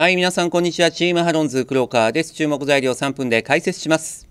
はい、皆さん、こんにちは。チームハロンズ黒川です。注目材料3分で解説します。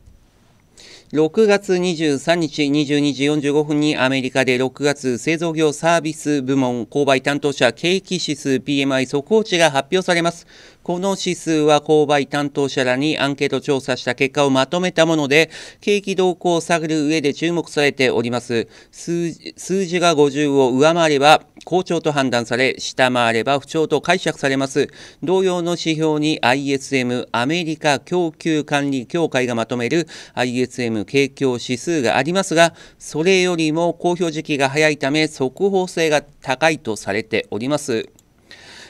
6月23日22時45分にアメリカで6月製造業サービス部門購買担当者景気指数 PMI 速報値が発表されます。この指数は購買担当者らにアンケート調査した結果をまとめたもので、景気動向を探る上で注目されております。数字が50を上回れば好調と判断され、下回れば不調と解釈されます。同様の指標に ISM アメリカ供給管理協会がまとめる ISM ム景況指数がありますが、それよりも公表時期が早いため、速報性が高いとされております。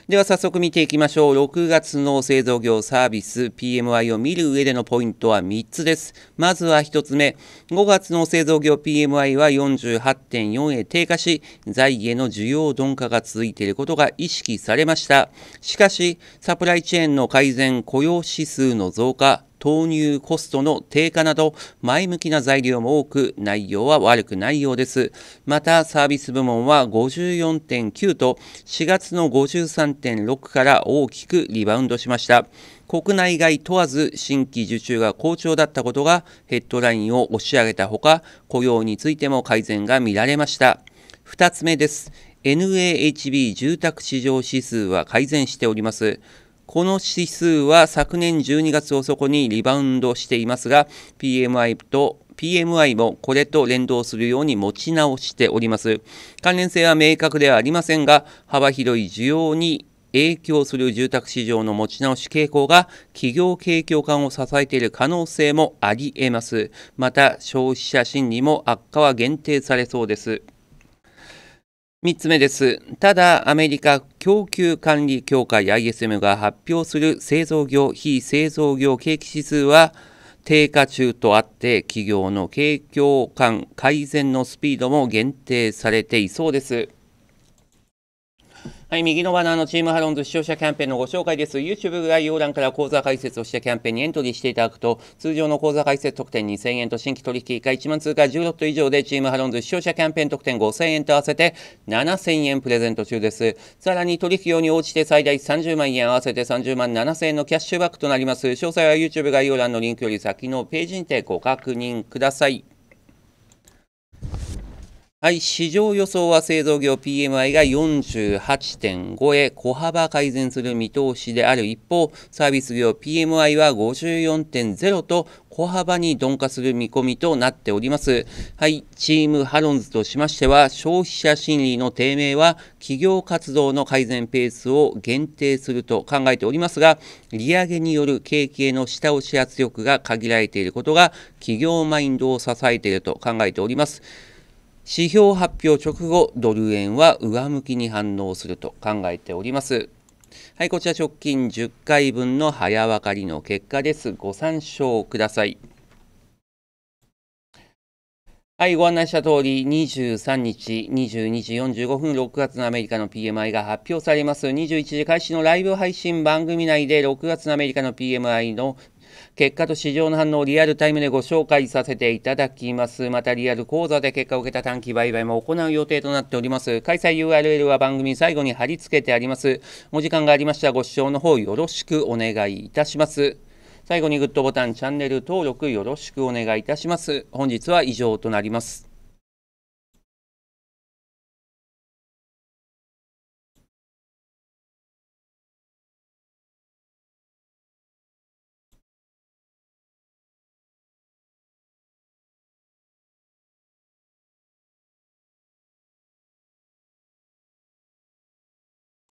では早速見ていきましょう。6月の製造業サービス PMI を見る上でのポイントは3つです。まずは1つ目、5月の製造業 PMI は48.4へ低下し、財への需要鈍化が続いていることが意識されました。しかし、サプライチェーンの改善、雇用指数の増加、投入コストの低下など前向きな材料も多く内容は悪くないようですまたサービス部門は54.9と4月の53.6から大きくリバウンドしました国内外問わず新規受注が好調だったことがヘッドラインを押し上げたほか雇用についても改善が見られました二つ目です NAHB 住宅市場指数は改善しておりますこの指数は昨年12月をそこにリバウンドしていますが、PMI と PMI もこれと連動するように持ち直しております。関連性は明確ではありませんが、幅広い需要に影響する住宅市場の持ち直し傾向が企業景況感を支えている可能性もあり得ます。また消費者心理も悪化は限定されそうです。3つ目です。ただ、アメリカ供給管理協会 ISM が発表する製造業、非製造業景気指数は低下中とあって、企業の景況感改善のスピードも限定されていそうです。はい、右のバナーのチームハロンズ視聴者キャンペーンのご紹介です。YouTube 概要欄から講座解説をしてキャンペーンにエントリーしていただくと、通常の講座解説特典2000円と新規取引以下1万通貨1ット以上でチームハロンズ視聴者キャンペーン特典5000円と合わせて7000円プレゼント中です。さらに取引用に応じて最大30万円合わせて30万7000円のキャッシュバックとなります。詳細は YouTube 概要欄のリンクより先のページにてご確認ください。はい、市場予想は製造業 PMI が48.5へ小幅改善する見通しである一方、サービス業 PMI は54.0と小幅に鈍化する見込みとなっております。はい、チームハロンズとしましては、消費者心理の低迷は企業活動の改善ペースを限定すると考えておりますが、利上げによる景気への下押し圧力が限られていることが企業マインドを支えていると考えております。指標発表直後、ドル円は上向きに反応すると考えております。はい、こちら直近10回分の早分かりの結果です。ご参照ください。はい、ご案内した通り、23日22時45分、6月のアメリカの PMI が発表されます。21時開始のライブ配信番組内で、6月のアメリカの PMI の結果と市場の反応をリアルタイムでご紹介させていただきます。またリアル講座で結果を受けた短期売買も行う予定となっております。開催 URL は番組最後に貼り付けてあります。お時間がありましたらご視聴の方よろしくお願いいたします。最後にグッドボタン、チャンネル登録よろしくお願いいたします。本日は以上となります。